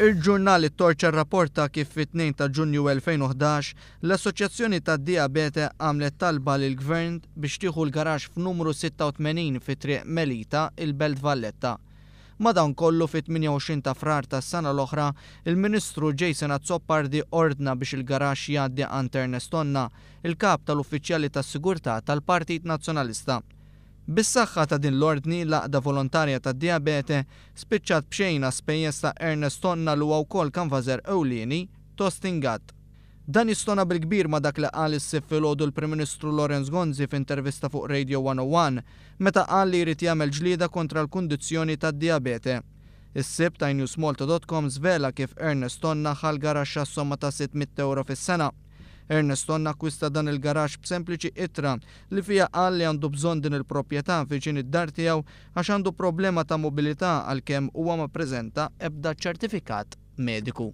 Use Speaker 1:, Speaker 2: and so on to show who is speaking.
Speaker 1: Il-ġurnali Torċa rapporta kif fit-2 ta' ġunju 2011 l-Assoċjazzjoni ta' Diabete għamlet talba lil gvern biex tieħu l-garax f'numru 86 fit triq Melita il-Belt Valletta. Madan kollu fit-28 ta' frar ta' sena l-oħra, il-Ministru Jason Azzoppardi ordna biex il-garax jgħaddi għan Ternestonna, il-kap tal-uffiċjali tas sigurtà tal-Partit Nazzjonalista. Bis-saħħa ta' din l-ordni laqda volontarja ta' diabete spiċċat bxejna spejjeż ta' Ernest Tonna l huwa wkoll kanvażer ewlieni tostingat. Dan jistona bil-kbir ma dak li qal is-sif filgħodu l-Prim Ministru Lorenz Gonzi f'intervista fuq Radio 101 meta qal li jrid jagħmel ġlieda kontra l-kundizzjoni tad-diabete. Is-sib ta' newsmolta.com zvela kif Ernestonna ħal ħalgara somma ta' 600 euro fis-sena Erneston akkwista dan il-garax b'sempliċi itra li fija qal li għandu bżonn din il-proprjetà fiċin id-dar tiegħu għax għandu problema ta' mobilità għalkemm huwa ma preżenta ebda ċertifikat mediku.